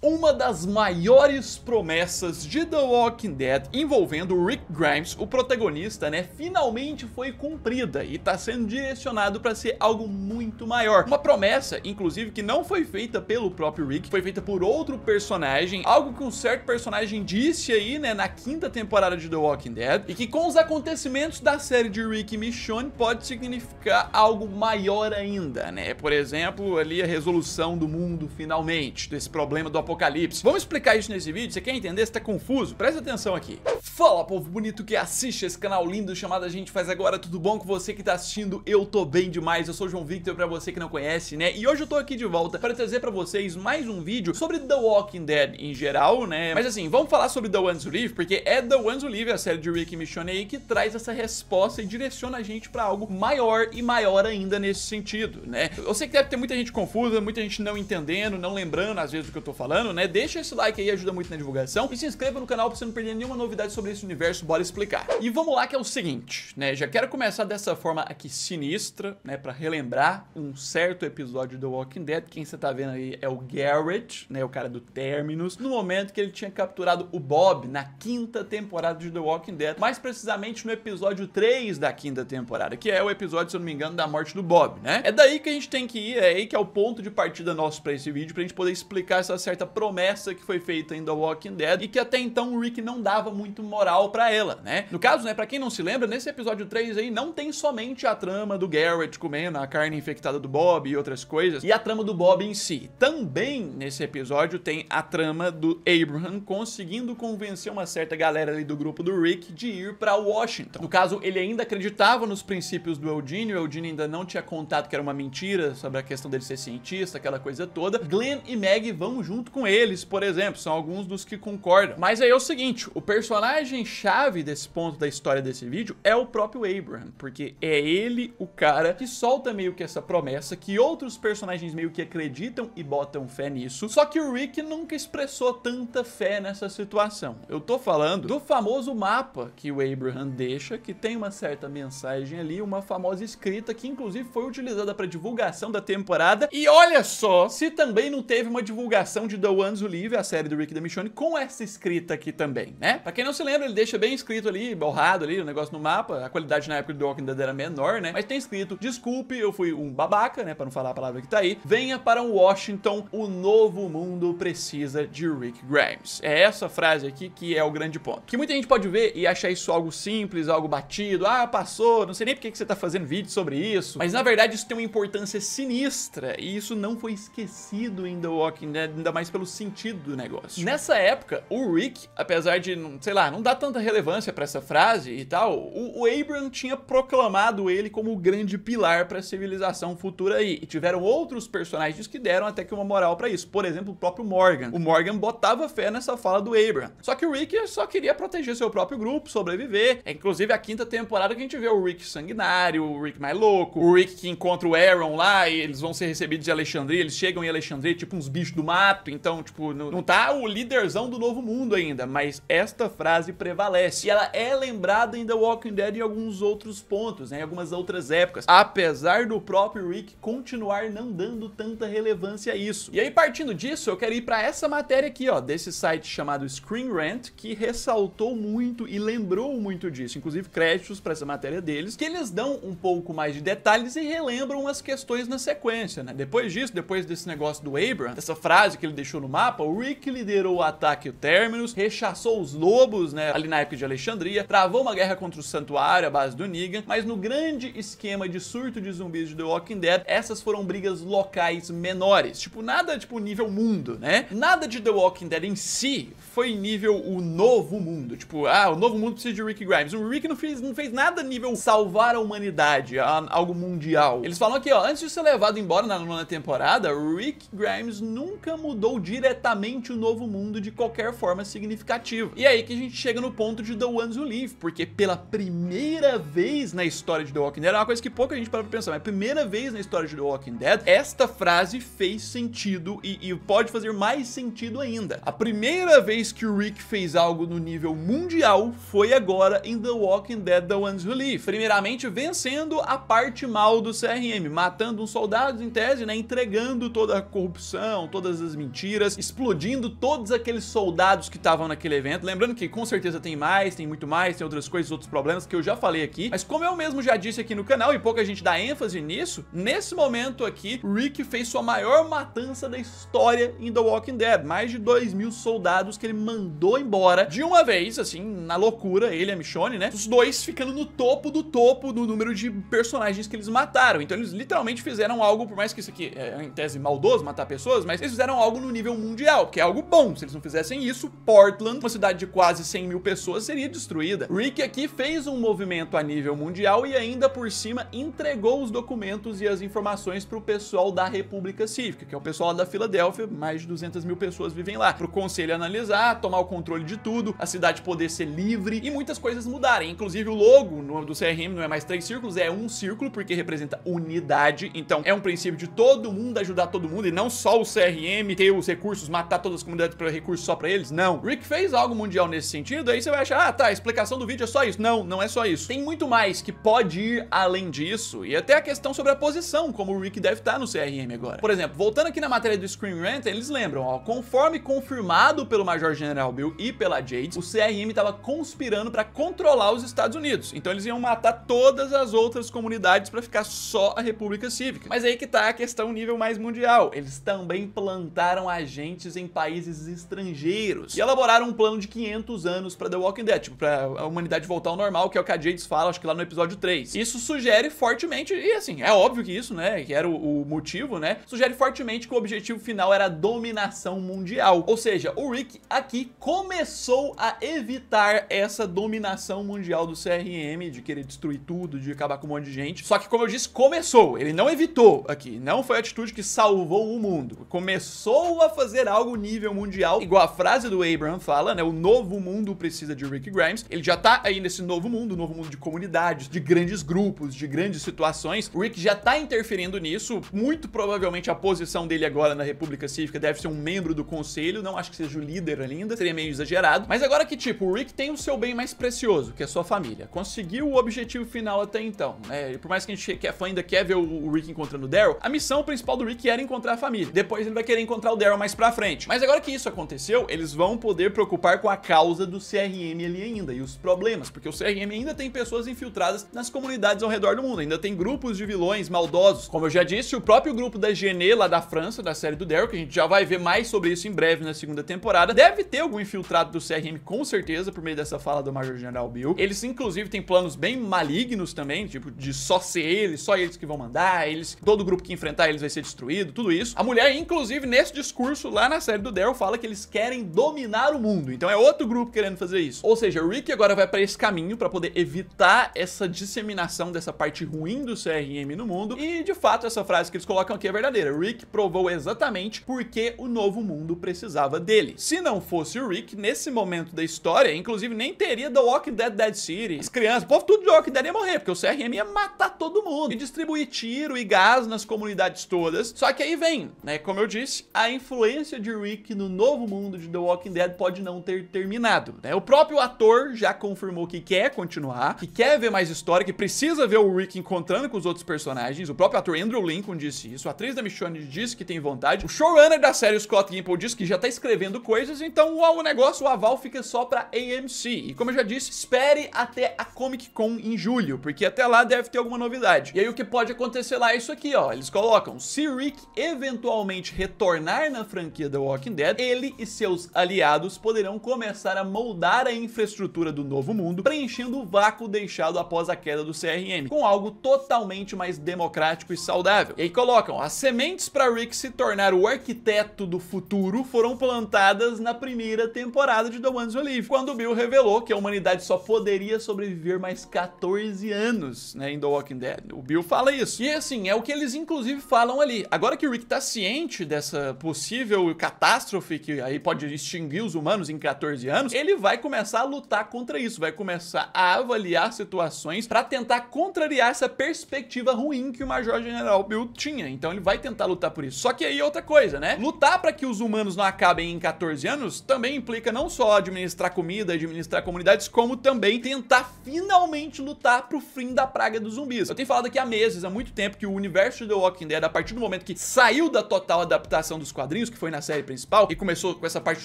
Uma das maiores promessas de The Walking Dead envolvendo Rick Grimes, o protagonista, né, finalmente foi cumprida e está sendo direcionado para ser algo muito maior. Uma promessa, inclusive, que não foi feita pelo próprio Rick, foi feita por outro personagem, algo que um certo personagem disse aí, né, na quinta temporada de The Walking Dead, e que com os acontecimentos da série de Rick e Michonne pode significar algo maior ainda, né? Por exemplo, ali a resolução do mundo finalmente, desse problema do apocalipse. Vamos explicar isso nesse vídeo? Você quer entender? Você tá confuso? Presta atenção aqui. Fala, povo bonito que assiste esse canal lindo chamado A Gente Faz Agora. Tudo bom com você que tá assistindo? Eu tô bem demais. Eu sou o João Victor, pra você que não conhece, né? E hoje eu tô aqui de volta para trazer pra vocês mais um vídeo sobre The Walking Dead em geral, né? Mas assim, vamos falar sobre The Ones Who Live, porque é The Ones Who Live, a série de Rick e Michonne aí, que traz essa resposta e direciona a gente pra algo maior e maior ainda nesse sentido, né? Eu sei que deve ter muita gente confusa, muita gente não entendendo, não lembrando às vezes do que eu tô falando, ano, né? Deixa esse like aí, ajuda muito na divulgação. E se inscreva no canal pra você não perder nenhuma novidade sobre esse universo, bora explicar. E vamos lá que é o seguinte, né? Já quero começar dessa forma aqui sinistra, né? Pra relembrar um certo episódio do Walking Dead. Quem você tá vendo aí é o Garrett, né? O cara do Terminus. No momento que ele tinha capturado o Bob na quinta temporada de The Walking Dead. Mais precisamente no episódio 3 da quinta temporada, que é o episódio, se eu não me engano, da morte do Bob, né? É daí que a gente tem que ir, é aí que é o ponto de partida nosso pra esse vídeo, pra gente poder explicar essa certa promessa que foi feita em The Walking Dead e que até então o Rick não dava muito moral para ela, né? No caso, né, para quem não se lembra, nesse episódio 3 aí não tem somente a trama do Garrett comendo a carne infectada do Bob e outras coisas, e a trama do Bob em si. Também nesse episódio tem a trama do Abraham conseguindo convencer uma certa galera ali do grupo do Rick de ir para Washington. No caso, ele ainda acreditava nos princípios do Eugene, o Eugene ainda não tinha contado que era uma mentira sobre a questão dele ser cientista, aquela coisa toda. Glenn e Meg vão junto com com eles, por exemplo, são alguns dos que concordam. Mas aí é o seguinte, o personagem chave desse ponto da história desse vídeo é o próprio Abraham, porque é ele o cara que solta meio que essa promessa, que outros personagens meio que acreditam e botam fé nisso, só que o Rick nunca expressou tanta fé nessa situação. Eu tô falando do famoso mapa que o Abraham deixa, que tem uma certa mensagem ali, uma famosa escrita que inclusive foi utilizada para divulgação da temporada, e olha só se também não teve uma divulgação de The Ones Who Live, a série do Rick Damichoni, com essa escrita aqui também, né? Pra quem não se lembra, ele deixa bem escrito ali, borrado ali, o negócio no mapa. A qualidade na época do Walking Dead era menor, né? Mas tem escrito, desculpe, eu fui um babaca, né? Pra não falar a palavra que tá aí. Venha para Washington, o novo mundo precisa de Rick Grimes. É essa frase aqui que é o grande ponto. Que muita gente pode ver e achar isso algo simples, algo batido. Ah, passou, não sei nem por que você tá fazendo vídeo sobre isso. Mas na verdade isso tem uma importância sinistra e isso não foi esquecido em The Walking Dead, ainda mais pelo pelo sentido do negócio. Nessa época, o Rick, apesar de, sei lá, não dar tanta relevância para essa frase e tal, o, o Abram tinha proclamado ele como o grande pilar para a civilização futura aí. E tiveram outros personagens que deram até que uma moral para isso. Por exemplo, o próprio Morgan. O Morgan botava fé nessa fala do Abram. Só que o Rick só queria proteger seu próprio grupo, sobreviver. É inclusive a quinta temporada que a gente vê o Rick sanguinário, o Rick mais louco, o Rick que encontra o Aaron lá e eles vão ser recebidos de Alexandria. Eles chegam em Alexandria tipo uns bichos do mato. Então então, tipo, não, não tá o líderzão do novo mundo ainda, mas esta frase prevalece. E ela é lembrada em The Walking Dead em alguns outros pontos, né, em algumas outras épocas, apesar do próprio Rick continuar não dando tanta relevância a isso. E aí, partindo disso, eu quero ir para essa matéria aqui, ó, desse site chamado Screen Rant, que ressaltou muito e lembrou muito disso, inclusive créditos para essa matéria deles, que eles dão um pouco mais de detalhes e relembram as questões na sequência, né? Depois disso, depois desse negócio do Abram, dessa frase que ele deixou deixou no mapa, o Rick liderou o ataque o Terminus, rechaçou os lobos, né, ali na época de Alexandria, travou uma guerra contra o Santuário, a base do Negan, mas no grande esquema de surto de zumbis de The Walking Dead, essas foram brigas locais menores, tipo, nada tipo nível mundo, né? Nada de The Walking Dead em si foi nível o novo mundo, tipo, ah, o novo mundo precisa de Rick Grimes. O Rick não fez, não fez nada nível salvar a humanidade, a, algo mundial. Eles falam aqui, ó, antes de ser levado embora na nona temporada, Rick Grimes nunca mudou diretamente o novo mundo de qualquer forma significativa. E é aí que a gente chega no ponto de The Ones Who Live, porque pela primeira vez na história de The Walking Dead, é uma coisa que pouca gente para pra pensar, mas primeira vez na história de The Walking Dead, esta frase fez sentido e, e pode fazer mais sentido ainda. A primeira vez que o Rick fez algo no nível mundial foi agora em The Walking Dead The Ones Who Live. Primeiramente vencendo a parte mal do CRM, matando uns soldados em tese, né, entregando toda a corrupção, todas as mentiras, tiras, explodindo todos aqueles soldados que estavam naquele evento. Lembrando que com certeza tem mais, tem muito mais, tem outras coisas, outros problemas que eu já falei aqui. Mas como eu mesmo já disse aqui no canal e pouca gente dá ênfase nisso, nesse momento aqui, Rick fez sua maior matança da história em The Walking Dead. Mais de 2 mil soldados que ele mandou embora de uma vez, assim, na loucura, ele e a Michonne, né? Os dois ficando no topo do topo do número de personagens que eles mataram. Então eles literalmente fizeram algo, por mais que isso aqui é em tese maldoso, matar pessoas, mas eles fizeram algo no nível nível mundial, que é algo bom. Se eles não fizessem isso, Portland, uma cidade de quase 100 mil pessoas, seria destruída. Rick aqui fez um movimento a nível mundial e ainda por cima entregou os documentos e as informações para o pessoal da República Cívica, que é o pessoal da Filadélfia, mais de 200 mil pessoas vivem lá, para o conselho analisar, tomar o controle de tudo, a cidade poder ser livre e muitas coisas mudarem. Inclusive o logo no, do CRM não é mais três círculos, é um círculo, porque representa unidade, então é um princípio de todo mundo ajudar todo mundo e não só o CRM ter os recursos, matar todas as comunidades para recursos só para eles? Não. Rick fez algo mundial nesse sentido, aí você vai achar, ah, tá, a explicação do vídeo é só isso. Não, não é só isso. Tem muito mais que pode ir além disso, e até a questão sobre a posição, como o Rick deve estar tá no CRM agora. Por exemplo, voltando aqui na matéria do Screen Rant, eles lembram, ó, conforme confirmado pelo Major General Bill e pela Jades, o CRM estava conspirando para controlar os Estados Unidos. Então eles iam matar todas as outras comunidades para ficar só a República Cívica. Mas aí que tá a questão nível mais mundial. Eles também plantaram a agentes em países estrangeiros e elaboraram um plano de 500 anos para The Walking Dead, tipo, para a humanidade voltar ao normal, que é o que a Jades fala, acho que lá no episódio 3. Isso sugere fortemente, e assim, é óbvio que isso, né, que era o, o motivo, né, sugere fortemente que o objetivo final era a dominação mundial. Ou seja, o Rick aqui começou a evitar essa dominação mundial do CRM, de querer destruir tudo, de acabar com um monte de gente. Só que, como eu disse, começou, ele não evitou aqui, não foi a atitude que salvou o mundo. Começou a fazer algo nível mundial, igual a frase do Abraham fala, né? O novo mundo precisa de Rick Grimes. Ele já tá aí nesse novo mundo, novo mundo de comunidades, de grandes grupos, de grandes situações. O Rick já tá interferindo nisso. Muito provavelmente a posição dele agora na República Cívica deve ser um membro do conselho. Não acho que seja o líder ainda, seria meio exagerado. Mas agora que, tipo, o Rick tem o seu bem mais precioso, que é sua família. Conseguiu o objetivo final até então, né? E por mais que a gente que é fã ainda quer ver o Rick encontrando o Daryl, a missão principal do Rick era encontrar a família. Depois ele vai querer encontrar o Daryl mais pra frente. Mas agora que isso aconteceu, eles vão poder preocupar com a causa do CRM ali ainda e os problemas, porque o CRM ainda tem pessoas infiltradas nas comunidades ao redor do mundo, ainda tem grupos de vilões maldosos. Como eu já disse, o próprio grupo da Genê lá da França, da série do Daryl, que a gente já vai ver mais sobre isso em breve na segunda temporada, deve ter algum infiltrado do CRM com certeza por meio dessa fala do Major General Bill. Eles inclusive têm planos bem malignos também, tipo de só ser eles, só eles que vão mandar, eles todo grupo que enfrentar eles vai ser destruído, tudo isso. A mulher inclusive nesse discurso discurso lá na série do Daryl fala que eles querem dominar o mundo. Então é outro grupo querendo fazer isso. Ou seja, o Rick agora vai para esse caminho para poder evitar essa disseminação dessa parte ruim do CRM no mundo. E de fato, essa frase que eles colocam aqui é verdadeira. Rick provou exatamente porque o novo mundo precisava dele. Se não fosse o Rick, nesse momento da história, inclusive nem teria The Walking Dead Dead City. As crianças, o povo tudo de Walking Dead ia morrer, porque o CRM ia matar todo mundo e distribuir tiro e gás nas comunidades todas. Só que aí vem, né, como eu disse, a influência de Rick no novo mundo de The Walking Dead pode não ter terminado. Né? O próprio ator já confirmou que quer continuar, que quer ver mais história, que precisa ver o Rick encontrando com os outros personagens. O próprio ator Andrew Lincoln disse isso, a atriz da Michonne disse que tem vontade. O showrunner da série Scott Gimple disse que já tá escrevendo coisas, então o negócio, o aval fica só pra AMC. E como eu já disse, espere até a Comic Con em julho, porque até lá deve ter alguma novidade. E aí o que pode acontecer lá é isso aqui, ó. Eles colocam, se Rick eventualmente retornar na na franquia The Walking Dead, ele e seus aliados poderão começar a moldar a infraestrutura do novo mundo, preenchendo o vácuo deixado após a queda do CRM, com algo totalmente mais democrático e saudável. E aí colocam, as sementes para Rick se tornar o arquiteto do futuro foram plantadas na primeira temporada de The Ones Who Live, quando Bill revelou que a humanidade só poderia sobreviver mais 14 anos né, em The Walking Dead. O Bill fala isso. E assim, é o que eles inclusive falam ali. Agora que o Rick tá ciente dessa possível possível catástrofe que aí pode extinguir os humanos em 14 anos, ele vai começar a lutar contra isso, vai começar a avaliar situações para tentar contrariar essa perspectiva ruim que o Major General Bill tinha. Então ele vai tentar lutar por isso. Só que aí outra coisa, né? Lutar para que os humanos não acabem em 14 anos também implica não só administrar comida, administrar comunidades, como também tentar finalmente lutar pro fim da praga dos zumbis. Eu tenho falado aqui há meses, há muito tempo, que o universo de The Walking Dead, a partir do momento que saiu da total adaptação dos quadrinhos, quadrinhos, que foi na série principal, e começou com essa parte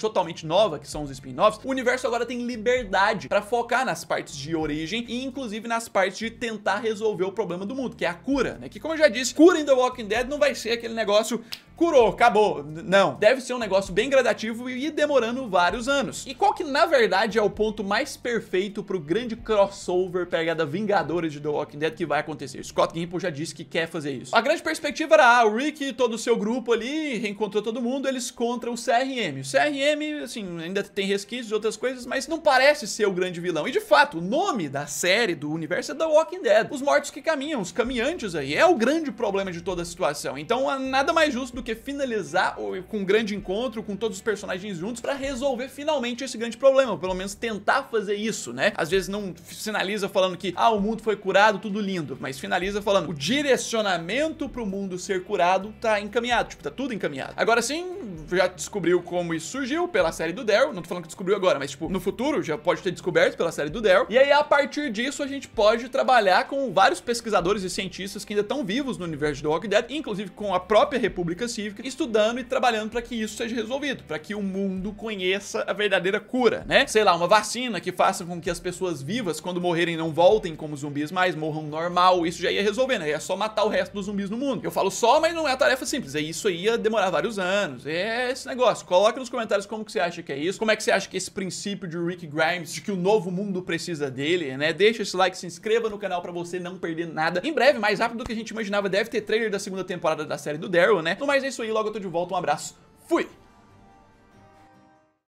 totalmente nova, que são os spin-offs, o universo agora tem liberdade para focar nas partes de origem e inclusive nas partes de tentar resolver o problema do mundo, que é a cura, né? Que como eu já disse, cura em The Walking Dead não vai ser aquele negócio curou, acabou. Não. Deve ser um negócio bem gradativo e demorando vários anos. E qual que na verdade é o ponto mais perfeito pro grande crossover pegada Vingadores de The Walking Dead que vai acontecer? Scott Gimple já disse que quer fazer isso. A grande perspectiva era, ah, o Rick e todo o seu grupo ali, reencontrou todo mundo, eles contra o CRM. O CRM, assim, ainda tem resquícios de outras coisas, mas não parece ser o grande vilão. E de fato, o nome da série, do universo é The Walking Dead. Os mortos que caminham, os caminhantes aí, é o grande problema de toda a situação. Então, nada mais justo do que finalizar com um grande encontro, com todos os personagens juntos, para resolver finalmente esse grande problema, pelo menos tentar fazer isso, né? Às vezes não sinaliza falando que, ah, o mundo foi curado, tudo lindo, mas finaliza falando, o direcionamento pro mundo ser curado tá encaminhado, tipo, tá tudo encaminhado. Agora sim, já descobriu como isso surgiu pela série do Daryl, não tô falando que descobriu agora, mas tipo, no futuro já pode ter descoberto pela série do Daryl, e aí a partir disso a gente pode trabalhar com vários pesquisadores e cientistas que ainda estão vivos no universo do Walking Dead, inclusive com a própria República específica, estudando e trabalhando para que isso seja resolvido, para que o mundo conheça a verdadeira cura, né? Sei lá, uma vacina que faça com que as pessoas vivas, quando morrerem, não voltem como zumbis mais, morram normal, isso já ia resolver, né? É só matar o resto dos zumbis no mundo. Eu falo só, mas não é a tarefa simples, é isso aí ia demorar vários anos, é esse negócio. Coloca nos comentários como que você acha que é isso, como é que você acha que esse princípio de Rick Grimes, de que o novo mundo precisa dele, né? Deixa esse like, se inscreva no canal para você não perder nada. Em breve, mais rápido do que a gente imaginava, deve ter trailer da segunda temporada da série do Daryl, né? No mais é isso aí, logo eu tô de volta, um abraço, fui!